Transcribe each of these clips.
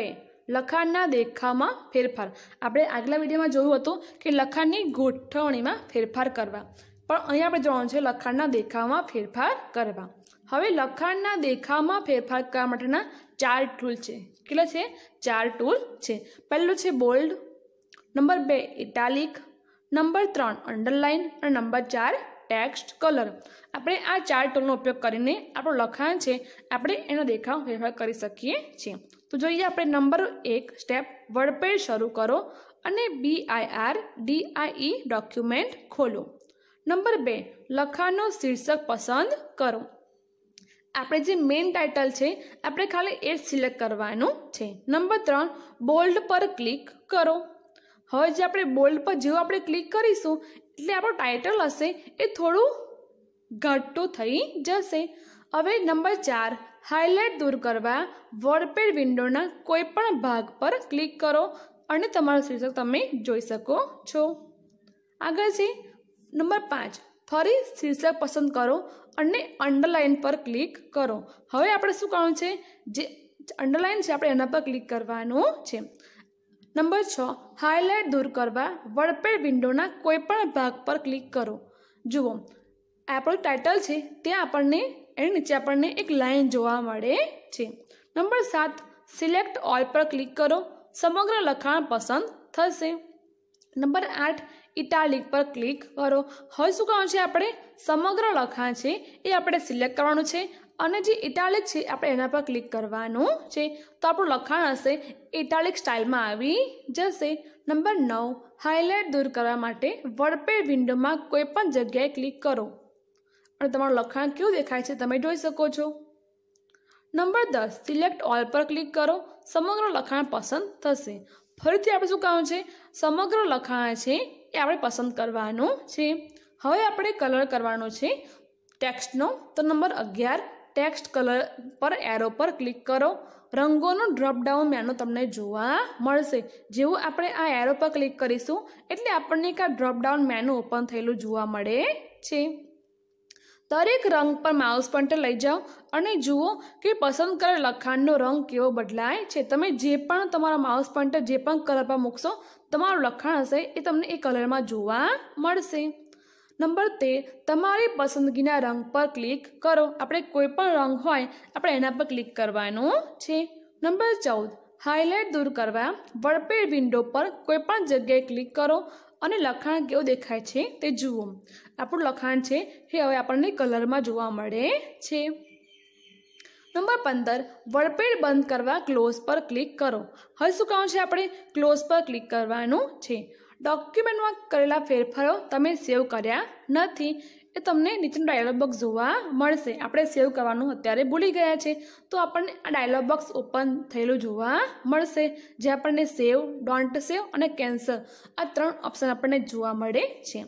બે લખાણના દેખાવમાં ફેરફાર આપણે આગલા વિડીયોમાં જોયું હતું કે લખાણની ગોઠવણીમાં ફેરફાર કરવા પણ અહીં આપણે જોવાનું છે લખાણના દેખાવમાં ફેરફાર કરવા હવે લખાણના દેખાવમાં ફેરફાર કરવા માટેના ચાર ટૂલ છે કેટલા છે ચાર ટૂલ છે પહેલું છે બોલ્ડ નંબર બે ઇટાલિક નંબર ત્રણ અંડરલાઇન અને નંબર ચાર ટેક્સ્ટ કલર આપણે આ ચાર ટોલનો ઉપયોગ કરીને આપણો લખાણ છે આપણે એનો દેખાવ ફેરફાર કરી શકીએ છીએ તો જોઈએ આપણે નંબર એક સ્ટેપ વર્ડપેજ શરૂ કરો અને B I R D I document ખોલો નંબર બે લખાણનો શીર્ષક પસંદ કરો આપણે જે મેઇન ટાઇટલ છે આપણે ખાલી એ જ સિલેક્ટ કરવાનું છે નંબર ત્રણ બોલ્ડ પર ક્લિક કરો હવે જે આપણે બોલ્ડ પર જેવું આપણે ક્લિક કરીશું એટલે આપણું ટાઇટલ હશે એ થોડું ઘટતું થઈ જશે હવે નંબર ચાર હાઇલાઇટ દૂર કરવા વોર્ડપેડ વિન્ડોના કોઈપણ ભાગ પર ક્લિક કરો અને તમારું શીર્ષક તમે જોઈ શકો છો આગળ છે નંબર પાંચ ફરી શીર્ષક પસંદ કરો અને અંડરલાઇન પર ક્લિક કરો હવે આપણે શું કરવાનું છે જે અંડરલાઇન છે આપણે એના પર ક્લિક કરવાનું છે નંબર છ હાઇલાઇટ દૂર કરવા વડપેડ વિન્ડોના કોઈપણ ભાગ પર ક્લિક કરો જુઓ આપણું ટાઇટલ છે ત્યાં આપણને એની નીચે આપણને એક લાઇન જોવા મળે છે નંબર સાત સિલેક્ટ ઓલ પર ક્લિક કરો સમગ્ર લખાણ પસંદ થશે નંબર આઠ ઇટાલિક પર ક્લિક કરો હવે શું કરવાનું છે આપણે સમગ્ર લખાણ છે એ આપણે સિલેક્ટ કરવાનું છે અને જે ઇટાલિક છે આપણે એના પર ક્લિક કરવાનું છે તો આપણું લખાણ હશે ઇટાલિક સ્ટાઇલમાં આવી જશે નંબર નવ હાઇલાઇટ દૂર કરવા માટે વડપેડ વિન્ડોમાં કોઈ પણ જગ્યાએ ક્લિક કરો અને તમારું લખાણ કેવું દેખાય છે તમે જોઈ શકો છો નંબર દસ સિલેક્ટ ઓલ પર ક્લિક કરો સમગ્ર લખાણ પસંદ થશે ફરીથી આપણે શું કહ્યું છે સમગ્ર લખાણ છે એ આપણે પસંદ કરવાનું છે હવે આપણે કલર કરવાનો છે ટેક્સ્ટનો તો નંબર અગિયાર ટેક્સ્ટ કલર પર એરો પર ક્લિક કરો રંગોનું ડ્રોપડાઉન મેનુ તમને જોવા મળશે જેવું આપણે આ એરો પર ક્લિક કરીશું એટલે આપણને એક આ ડ્રોપડાઉન મેનુ ઓપન થયેલું જોવા મળે છે દરેક રંગ પર માઉસ પોઈન્ટર લઈ જાઓ અને જુઓ કે પસંદ કરેલ લખાણનો રંગ કેવો બદલાય છે તમે જે પણ તમારા માઉસ પોઈન્ટર જે પણ કલર પર મૂકશો તમારું લખાણ હશે એ તમને એ કલરમાં જોવા મળશે નંબર તેર તમારી પસંદગીના રંગ પર ક્લિક કરો આપણે કોઈ પણ રંગ હોય આપણે એના પર ક્લિક કરવાનું છે નંબર ચૌદ હાઇલાઇટ દૂર કરવા વડપેડ વિન્ડો પર કોઈ પણ જગ્યાએ ક્લિક કરો અને લખાણ કેવું દેખાય છે તે જુઓ આપણું લખાણ છે એ હવે આપણને કલરમાં જોવા મળે છે નંબર પંદર વડપેડ બંધ કરવા ક્લોઝ પર ક્લિક કરો હવે શું કહું છે આપણે ક્લોઝ પર ક્લિક કરવાનું છે ડોક્યુમેન્ટમાં કરેલા ફેરફારો તમે સેવ કર્યા નથી એ તમને નીચેનું ડાયલોગ બોક્સ જોવા મળશે આપણે સેવ કરવાનું અત્યારે ભૂલી ગયા છે તો આપણને આ ડાયલોગ બોક્સ ઓપન થયેલું જોવા મળશે જે આપણને સેવ ડોન્ટ સેવ અને કેન્સલ આ ત્રણ ઓપ્શન આપણને જોવા મળે છે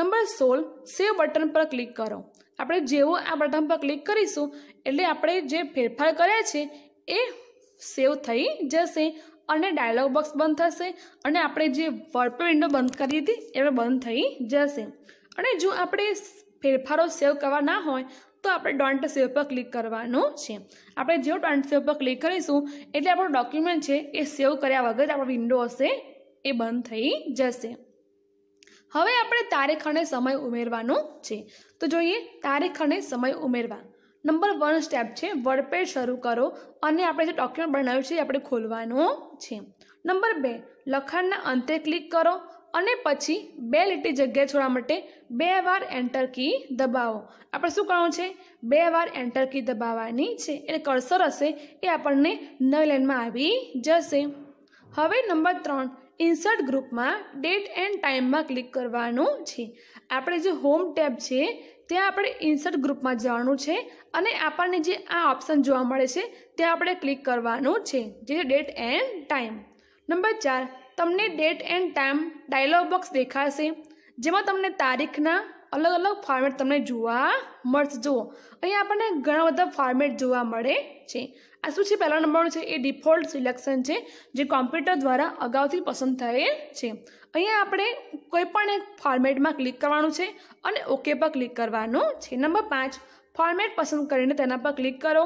નંબર સોળ સેવ બટન પર ક્લિક કરો આપણે જેવો આ બટન પર ક્લિક કરીશું એટલે આપણે જે ફેરફાર કર્યા છે એ સેવ થઈ જશે અને ડાયલોગ બોક્સ બંધ થશે અને આપણે જે વર્ડપે વિન્ડો બંધ કરી હતી એ બંધ થઈ જશે અને જો આપણે ફેરફારો સેવ કરવા ના હોય તો આપણે ડોન્ટ સેવ પર ક્લિક કરવાનું છે આપણે જેવું ડોન્ટ સેવ પર ક્લિક કરીશું એટલે આપણું ડોક્યુમેન્ટ છે એ સેવ કર્યા વગર આપણો વિન્ડો હશે એ બંધ થઈ જશે હવે આપણે તારીખ અને સમય ઉમેરવાનો છે તો જોઈએ તારીખ અને સમય ઉમેરવા નંબર વન સ્ટેપ છે વર્ડપેજ શરૂ કરો અને આપણે જે ડોક્યુમેન્ટ બનાવ્યું છે એ આપણે ખોલવાનું છે નંબર બે લખાણના અંતે ક્લિક કરો અને પછી બે લીટી જગ્યા છોડવા માટે બે વાર એન્ટર કી દબાવો આપણે શું કરવાનું છે બે વાર એન્ટર કી દબાવવાની છે એટલે કર્સર હશે એ આપણને નવી લાઇનમાં આવી જશે હવે નંબર ત્રણ ઇન્સર્ટ ગ્રુપમાં ડેટ એન્ડ ટાઈમમાં ક્લિક કરવાનું છે આપણે જે હોમ ટેબ છે ત્યાં આપણે ઇન્સર્ટ ગ્રુપમાં જવાનું છે અને આપણને જે આ ઓપ્શન જોવા મળે છે ત્યાં આપણે ક્લિક કરવાનું છે જે ડેટ એન્ડ ટાઈમ નંબર ચાર તમને date and time dialog box દેખાશે જેમાં તમને તારીખના અલગ અલગ ફોર્મેટ તમને જોવા મળશે જુઓ અહીંયા આપણને ઘણા બધા ફોર્મેટ જોવા મળે છે આ શું છે પહેલા નંબરનું છે એ ડિફોલ્ટ સિલેક્શન છે જે કોમ્પ્યુટર દ્વારા અગાઉથી પસંદ થયેલ છે અહીંયા આપણે કોઈ પણ એક ફોર્મેટમાં ક્લિક કરવાનું છે અને ઓકે પર ક્લિક કરવાનું છે નંબર પાંચ ફોર્મેટ પસંદ કરીને તેના પર ક્લિક કરો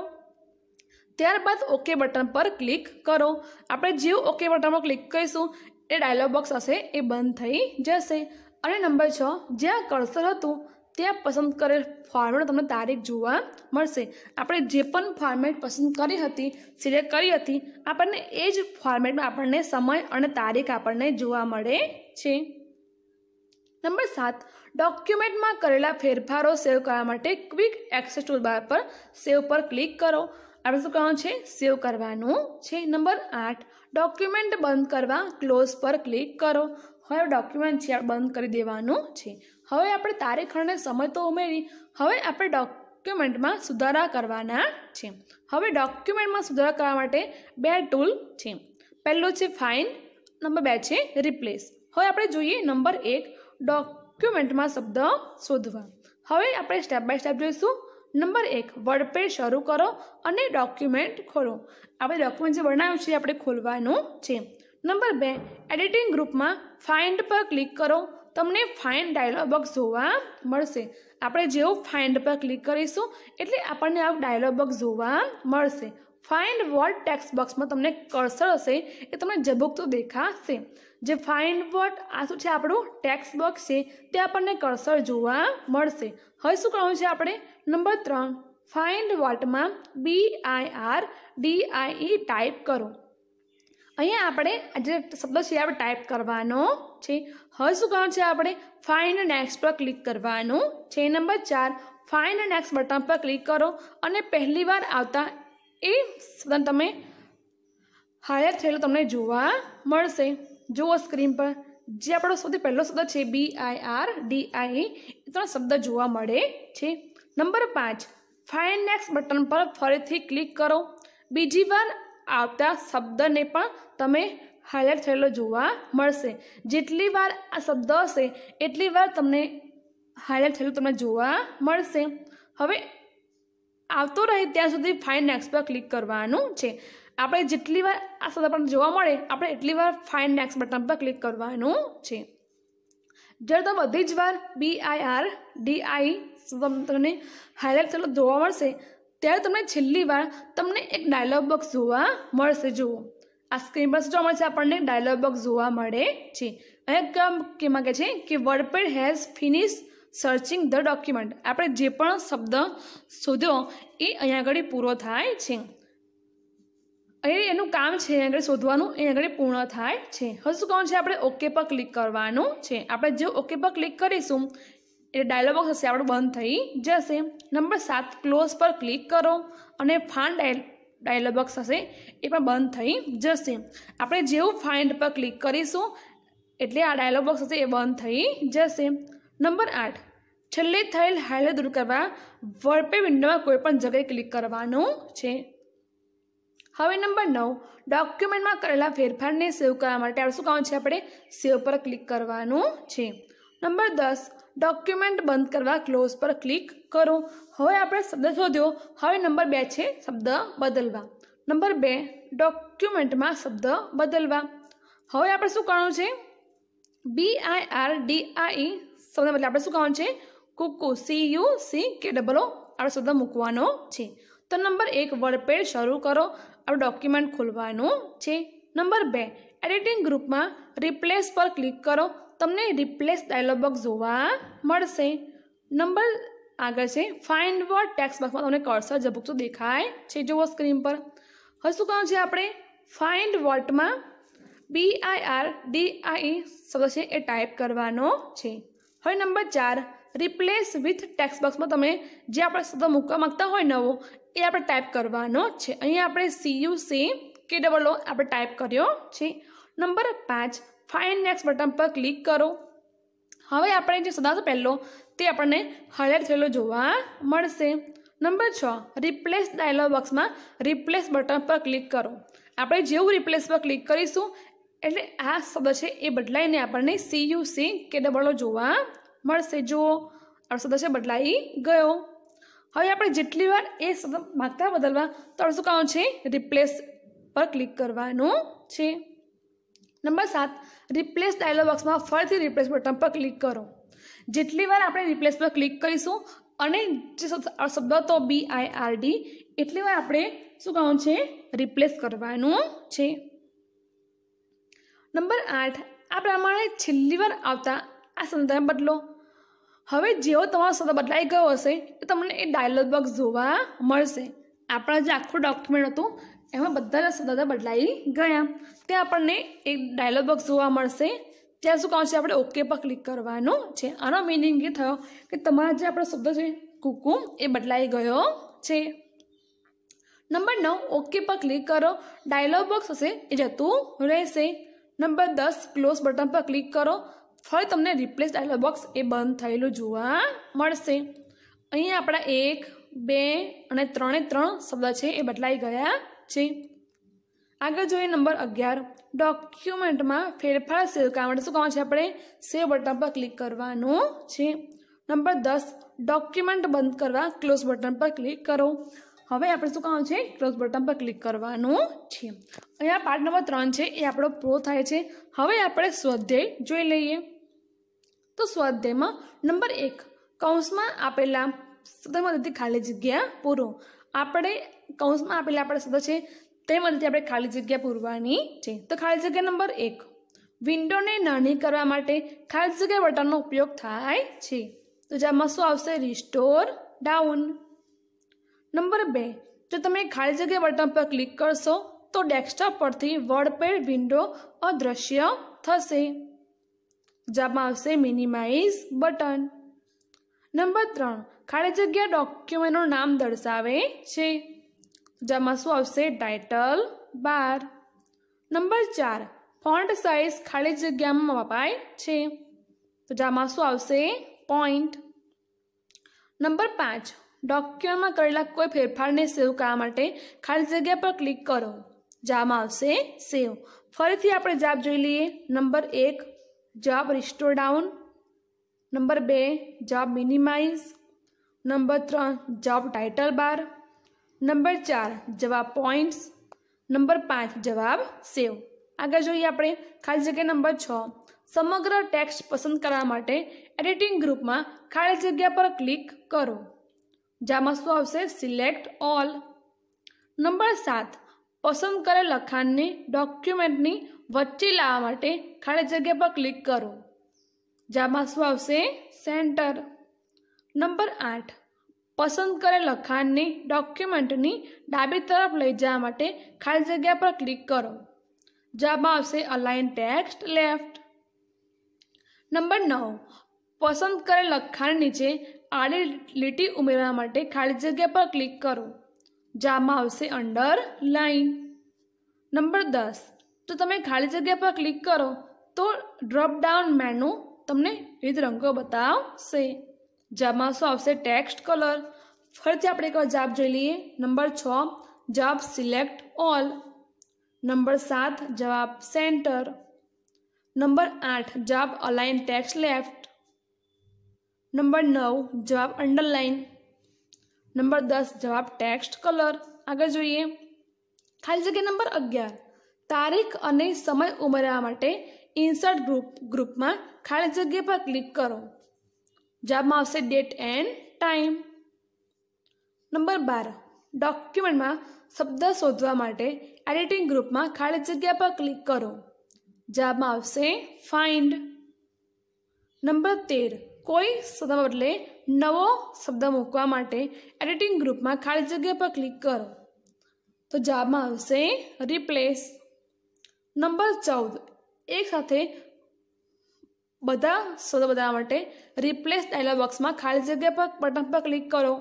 ત્યારબાદ ઓકે બટન પર ક્લિક કરો આપણે જેવું ઓકે બટન પર ક્લિક કરીશું એ ડાયલોગ બોક્સ હશે એ બંધ થઈ જશે અને નંબર છ જ્યાં કર્સર હતું ત્યાં પસંદ કરેલ ફોર્મેટ તમને તારીખ જોવા મળશે આપણે જે પણ ફોર્મેટ પસંદ કરી હતી સિલેક્ટ કરી હતી આપણને એ જ ફોર્મેટમાં આપણને સમય અને તારીખ આપણને જોવા મળે છે નંબર સાત ડોક્યુમેન્ટમાં કરેલા ફેરફારો સેવ કરવા માટે ક્વિક એક્સેસ ટૂલબાર પર સેવ પર ક્લિક કરો આપણે શું કરવાનું છે સેવ કરવાનું છે નંબર આઠ ડોક્યુમેન્ટ બંધ કરવા ક્લોઝ પર ક્લિક કરો હવે ડોક્યુમેન્ટ છે બંધ કરી દેવાનું છે હવે આપણે તારીખ અને સમય તો ઉમેરી હવે આપણે ડોક્યુમેન્ટમાં સુધારા કરવાના છે હવે ડોક્યુમેન્ટમાં સુધારા કરવા માટે બે ટૂલ છે પહેલું છે ફાઇન નંબર બે છે રિપ્લેસ હવે આપણે જોઈએ નંબર એક ડોક્યુમેન્ટમાં શબ્દ શોધવા હવે આપણે સ્ટેપ બાય સ્ટેપ જોઈશું નંબર એક વર્ડ શરૂ કરો અને ડોક્યુમેન્ટ ખોલો આપણે ડોક્યુમેન્ટ જે બનાવ્યું છે આપણે ખોલવાનું છે નંબર બે એડિટિંગ ગ્રુપમાં ફાઇન્ડ પર ક્લિક કરો તમને ફાઇન્ડ ડાયલોગ બોક્સ જોવા મળશે આપણે જેવું ફાઇન્ડ પર ક્લિક કરીશું એટલે આપણને આ ડાયલોગ બોક્સ જોવા મળશે ફાઇન્ડ વોટ ટેક્સ્ટ બોક્સમાં તમને કર્સર હશે એ તમને ઝબુકતું દેખાશે જે ફાઇન્ડ વોટ આ શું છે આપણું ટેક્સ્ટ બોક્સ છે તે આપણને કર્સર જોવા મળશે હવે શું કરવાનું છે આપણે નંબર ત્રણ ફાઇન્ડ વોટમાં B I R D I type કરો અહીંયા આપણે જે શબ્દ છે આપણે ટાઈપ કરવાનો છે હવે શું કરવાનું છે આપણે ફાઇન નેક્સ્ટ પર ક્લિક કરવાનું છે નંબર ચાર ફાઇન્ડ નેક્સ્ટ બટન પર ક્લિક કરો અને પહેલી વાર આવતા એ શબ્દ તમે હાયર થયેલો તમને જોવા મળશે જુઓ સ્ક્રીન પર જે આપણો સૌથી પહેલો શબ્દ છે બી આઈ આર ડી આઈ એ ત્રણ શબ્દ જોવા મળે છે નંબર પાંચ ફાઇન નેક્સ્ટ બટન પર ફરીથી ક્લિક કરો બીજી વાર આવતા શબ્દને પણ તમે હાઇલાઇટ થયેલો જોવા મળશે જેટલી વાર આ શબ્દ હશે એટલી વાર તમને હાઇલાઇટ થયેલું તમને જોવા મળશે હવે આવતો રહે ત્યાં સુધી ફાઇન નેક્સ્ટ પર ક્લિક કરવાનું છે આપણે જેટલી વાર આ શબ્દ આપણને જોવા મળે આપણે એટલી વાર ફાઇન નેક્સ્ટ બટન પર ક્લિક કરવાનું છે જ્યારે તમે બધી જ વાર બી આઈ આર ડી આઈ તમને હાઇલાઇટ થયેલો જોવા મળશે ત્યારે તમને છેલ્લી વાર તમને એક ડાયલોગ બોક્સ જોવા મળશે જુઓ આ સ્ક્રીન પર જોવા મળશે આપણને ડાયલોગ બોક્સ જોવા મળે છે અહીંયા કે માગે છે કે WordPad has finish searching the document આપણે જે પણ શબ્દ શોધ્યો એ અહીંયા આગળ પૂરો થાય છે અહીં એનું કામ છે અહીંયા આગળ શોધવાનું એ આગળ પૂર્ણ થાય છે હવે કહું છે આપણે ઓકે પર ક્લિક કરવાનું છે આપણે જે ઓકે પર ક્લિક કરીશું એટલે ડાયલોગ બોક્સ હશે આપણું બંધ થઈ જશે નંબર સાત ક્લોઝ પર ક્લિક કરો અને ફાઇન્ડ ડાયલોગ બોક્સ હશે એ પણ બંધ થઈ જશે આપણે જેવું ફાઇન્ડ પર ક્લિક કરીશું એટલે આ ડાયલોગ બોક્સ હશે એ બંધ થઈ જશે નંબર આઠ છેલ્લે થયેલ હાઈલાઇટ દૂર કરવા વર્ડપે વિન્ડોમાં કોઈપણ જગ્યાએ ક્લિક કરવાનું છે હવે નંબર નવ ડોક્યુમેન્ટમાં કરેલા ફેરફારને સેવ કરવા માટે આપણે શું કરવાનું છે આપણે સેવ પર ક્લિક કરવાનું છે નંબર દસ ડોક્યુમેન્ટ બંધ કરવા ક્લોઝ પર ક્લિક કરો હવે આપણે શબ્દ શોધ્યો હવે નંબર બે છે શબ્દ બદલવા નંબર બે ડોક્યુમેન્ટમાં શબ્દ બદલવા હવે આપણે શું કરવાનું છે બી આઈ આર ડી આઈ શબ્દ બદલે આપણે શું કરવાનું છે કુકુ C U C K double O આપણે શબ્દ મૂકવાનો છે તો નંબર એક વર્ડપેડ શરૂ કરો આપણે ડોક્યુમેન્ટ ખોલવાનું છે નંબર બે એડિટિંગ ગ્રુપમાં રિપ્લેસ પર ક્લિક કરો તમને રિપ્લેસ ડાયલોગ બોક્સ જોવા મળશે નંબર આગળ છે ફાઇન્ડ વર્ડ ટેક્સ્ટ બોક્સમાં તમને કર્સર ઝબુકતું દેખાય છે જુઓ સ્ક્રીન પર હવે શું કહ્યું છે આપણે ફાઇન્ડ વર્ડમાં B I R D I શબ્દ છે એ ટાઈપ કરવાનો છે હવે નંબર ચાર રિપ્લેસ વિથ ટેક્સ બોક્સમાં તમે જે આપણે શબ્દ મૂકવા માંગતા હોય નવો એ આપણે ટાઈપ કરવાનો છે અહીંયા આપણે C U C K double O આપણે ટાઈપ કર્યો છે નંબર પાંચ ફાઇન નેક્સ્ટ બટન પર ક્લિક કરો હવે આપણે જે સદાશો પહેલો તે આપણને હાઇલાઇટ થયેલો જોવા મળશે નંબર છ રિપ્લેસ ડાયલોગ બોક્સમાં રિપ્લેસ બટન પર ક્લિક કરો આપણે જેવું રિપ્લેસ પર ક્લિક કરીશું એટલે આ શબ્દ છે એ બદલાઈને આપણને સી યુ સી કે ડબલો જોવા મળશે જુઓ આ શબ્દ છે બદલાઈ ગયો હવે આપણે જેટલી વાર એ શબ્દ માગતા બદલવા તો શું કામ છે રિપ્લેસ પર ક્લિક કરવાનું છે નંબર સાત રિપ્લેસ ડાયલોગ બોક્સમાં ફરીથી રિપ્લેસ બટન પર ક્લિક કરો જેટલી વાર આપણે રિપ્લેસ પર ક્લિક કરીશું અને જે શબ્દ હતો બી આઈ આર ડી એટલી વાર આપણે શું કહું છે રિપ્લેસ કરવાનું છે નંબર આઠ આ પ્રમાણે છેલ્લી વાર આવતા આ સંદર્ભ બદલો હવે જેવો તમારો શબ્દ બદલાઈ ગયો હશે તો તમને એ ડાયલોગ બોક્સ જોવા મળશે આપણા જે આખું ડોક્યુમેન્ટ હતું એમાં બધા શબ્દ બદલાઈ ગયા ત્યાં આપણને એક ડાયલોગ બોક્સ જોવા મળશે ત્યાં શું કહું છે આપણે ઓકે પર ક્લિક કરવાનું છે આનો મિનિંગ એ થયો કે તમારા જે આપણો શબ્દ છે કુકુમ એ બદલાઈ ગયો છે નંબર નવ ઓકે પર ક્લિક કરો ડાયલોગ બોક્સ હશે એ જતું રહેશે નંબર દસ ક્લોઝ બટન પર ક્લિક કરો ફરી તમને રિપ્લેસ ડાયલોગ બોક્સ એ બંધ થયેલું જોવા મળશે અહીંયા આપણા એક બે અને ત્રણે ત્રણ શબ્દ છે એ બદલાઈ ગયા છે આગળ જોઈએ નંબર અગિયાર ડોક્યુમેન્ટમાં ફેરફાર સેવ કરવા માટે શું કરવાનું છે આપણે સેવ બટન પર ક્લિક કરવાનું છે નંબર દસ ડોક્યુમેન્ટ બંધ કરવા ક્લોઝ બટન પર ક્લિક કરો હવે આપણે શું કરવાનું છે ક્લોઝ બટન પર ક્લિક કરવાનું છે અહીંયા પાર્ટ નંબર ત્રણ છે એ આપણો પૂરો થાય છે હવે આપણે સ્વાધ્યાય જોઈ લઈએ તો સ્વાધ્યાયમાં નંબર એક કૌંસમાં આપેલા સતત ખાલી જગ્યા પૂરો આપણે કૌંસમાં આપેલા આપણા શબ્દ છે તે તેમાંથી આપણે ખાલી જગ્યા પૂરવાની છે તો ખાલી જગ્યા નંબર એક વિન્ડોને નાની કરવા માટે ખાલી જગ્યા બટનનો ઉપયોગ થાય છે તો જેમાં શું આવશે રિસ્ટોર ડાઉન નંબર બે જો તમે ખાલી જગ્યા બટન પર ક્લિક કરશો તો ડેસ્કટોપ પરથી વર્ડપેડ વિન્ડો અદ્રશ્ય થશે જેમાં આવશે મિનિમાઇઝ બટન નંબર ત્રણ ખાલી જગ્યા ડોક્યુમેન્ટનું નામ દર્શાવે છે જામા સો આવશે title bar number 4 font size ખાલી જગ્યામાં ભાઈ છે તો જામા સો આવશે પોઈન્ટ નંબર 5 ડોક્યુમેન્ટમાં કરેલા કોઈ ફેરફારને સેવ કરવા માટે ખાલી જગ્યા પર ક્લિક કરો જામાં આવશે સેવ ફરીથી આપણે જબ જોઈ લઈએ નંબર 1 જબ રીસ્ટોર ડાઉન નંબર 2 જબ મિનિમાઇઝ નંબર 3 જબ ટાઇટલ બાર નંબર 4 જવાબ પોઈન્ટ્સ નંબર 5 જવાબ સેવ આગળ જોઈએ આપણે ખાલી જગ્યા નંબર 6 સમગ્ર ટેક્સ્ટ પસંદ કરવા માટે એડિટિંગ ગ્રુપમાં ખાલી જગ્યા પર ક્લિક કરો જમાસ્વ આવશે સિલેક્ટ ઓલ નંબર 7 પસંદ કરે લખાણને ડોક્યુમેન્ટની વચ્ચે લાવવા માટે ખાલી જગ્યા પર ક્લિક કરો જમાસ્વ આવશે સેન્ટર નંબર 8 પસંદ કરેલ લખાણની ડોક્યુમેન્ટની ડાબી તરફ લઈ જવા માટે ખાલી જગ્યા પર ક્લિક કરો જવાબમાં આવશે અલાઇન ટેક્સ્ટ લેફ્ટ નંબર નવ પસંદ કરેલ લખાણ નીચે આડી લીટી ઉમેરવા માટે ખાલી જગ્યા પર ક્લિક કરો જવાબમાં આવશે અંડર લાઇન નંબર દસ તો તમે ખાલી જગ્યા પર ક્લિક કરો તો ડ્રોપ ડાઉન મેનુ તમને વિવિધ રંગો બતાવશે જવાબમાં શું આવશે ટેક્સ્ટ કલર ફરીથી આપણે એક જાબ જોઈ લઈએ નંબર છ જાબ સિલેક્ટ ઓલ નંબર સાત જવાબ સેન્ટર નંબર આઠ જવાબ અલાઇન ટેક્સ્ટ લેફ્ટ નંબર નવ જવાબ અંડરલાઇન નંબર દસ જવાબ ટેક્સ્ટ કલર આગળ જોઈએ ખાલી જગ્યા નંબર અગિયાર તારીખ અને સમય ઉમેરવા માટે ઇન્સર્ટ ગ્રુપ ગ્રુપમાં ખાલી જગ્યા પર ક્લિક કરો જબમાં આવશે ڈیٹ એન્ડ ટાઈમ નંબર 12 ડોક્યુમેન્ટમાં શબ્દો શોધવા માટે એડિટિંગ ગ્રુપમાં ખાલી જગ્યા પર ક્લિક કરો જબમાં આવશે ફાઇન્ડ નંબર 13 કોઈ શબ્દ પરલે નવો શબ્દ મૂકવા માટે એડિટિંગ ગ્રુપમાં ખાલી જગ્યા પર ક્લિક કરો તો જબમાં આવશે રિપ્લેસ નંબર 14 એક સાથે બધા શબ્દો બધા માટે રિપ્લેસ ડાયલોગ બોક્સમાં ખાલી જગ્યા પર બટન પર ક્લિક કરો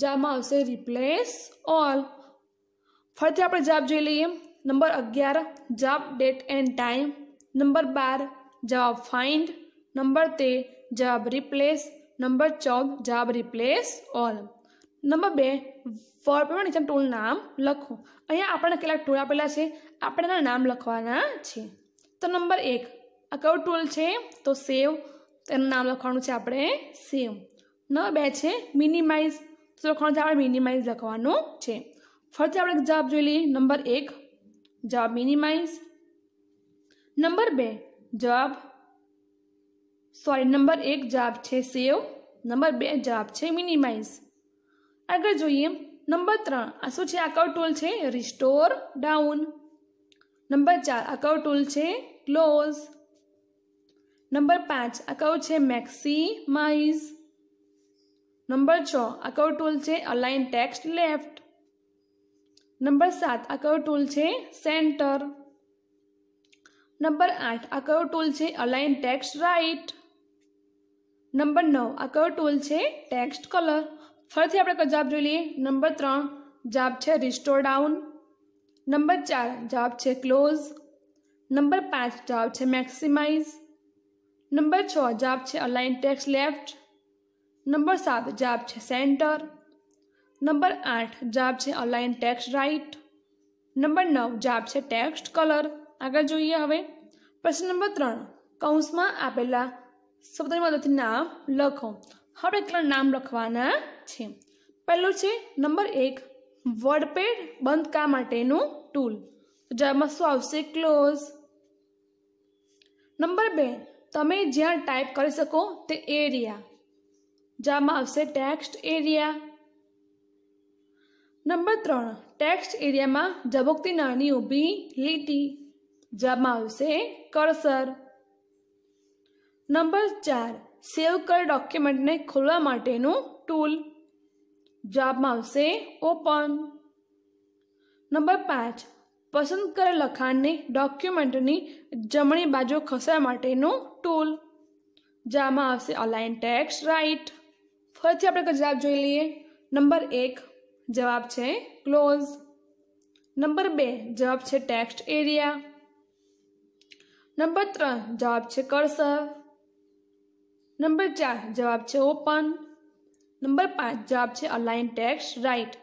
જવાબમાં આવશે રિપ્લેસ ઓલ ફરીથી આપણે જવાબ જોઈ લઈએ નંબર અગિયાર જવાબ ડેટ એન્ડ ટાઈમ નંબર બાર જવાબ ફાઇન્ડ નંબર તેર જવાબ રિપ્લેસ નંબર ચૌદ જવાબ રિપ્લેસ ઓલ નંબર બે વર્ડપેપર નીચે ટૂલ નામ લખો અહીંયા આપણને કેટલાક ટૂલ આપેલા છે આપણે એના નામ લખવાના છે તો નંબર એક આ ટૂલ છે તો સેવ તેનું નામ લખવાનું છે આપણે સેવ ન બે છે મિનિમાઇઝ તો લખવાનું છે આપણે મિનિમાઇઝ લખવાનું છે ફરીથી આપણે જવાબ જોઈ લઈએ નંબર એક જવાબ મિનિમાઇઝ નંબર બે જવાબ સોરી નંબર એક જવાબ છે સેવ નંબર બે જવાબ છે મિનિમાઇઝ આગળ જોઈએ નંબર ત્રણ આ શું છે આકવ ટૂલ છે રિસ્ટોર ડાઉન નંબર ચાર આકવ ટૂલ છે ક્લોઝ नंबर पांच आ कौ मेक्सिमाइज नंबर छ आ कौ tool align text left number सात आ कौ टूल सेंटर नंबर आठ आ कौ tool align text right number नौ आ कौ टूल टेक्स्ट कलर फरती आप जवाब जो लीए नंबर त्र जवाब है रिस्टोर डाउन नंबर चार जवाब है क्लॉज नंबर पांच जवाब है मेक्सिमाइज़ નંબર છ जॉब છે અલાઇન ટેક્સ લેફ્ટ નંબર સાત जॉब છે સેન્ટર નંબર આઠ जॉब છે ऑनलाइन ટેક્સ राइट નંબર નવ જાપ છે ટેક્સ્ટ કલર આગળ જોઈએ હવે પ્રશ્ન નંબર ત્રણ કૌંસમાં આપેલા શબ્દની મદદથી નામ લખો હવે ત્રણ નામ લખવાના છે પહેલું છે નંબર એક વર્ડપેડ બંધ કા માટેનું ટૂલ જવાબમાં શું આવશે ક્લોઝ નંબર બે તમે જ્યાં ટાઈપ કરી શકો તે એરિયા જેમાં આવશે ટેક્સ્ટ એરિયા નંબર ત્રણ ટેક્સ્ટ એરિયામાં જબોકતી નાની ઊભી લીટી જેમાં આવશે કરસર નંબર ચાર સેવ કર ડોક્યુમેન્ટને ખોલવા માટેનું ટૂલ જવાબમાં આવશે ઓપન નંબર પાંચ પસંદ કરેલ લખાણને ડોક્યુમેન્ટની જમણી બાજુ ખસવા માટેનું ટૂલ જેમાં આવશે અલાઇન ટેક્સ રાઈટ ફરીથી આપણે જવાબ જોઈ લઈએ નંબર એક જવાબ છે ક્લોઝ નંબર બે જવાબ છે ટેક્સ્ટ એરિયા નંબર ત્રણ જવાબ છે કર્સર નંબર ચાર જવાબ છે ઓપન નંબર પાંચ જવાબ છે અલાઇન ટેક્સ રાઈટ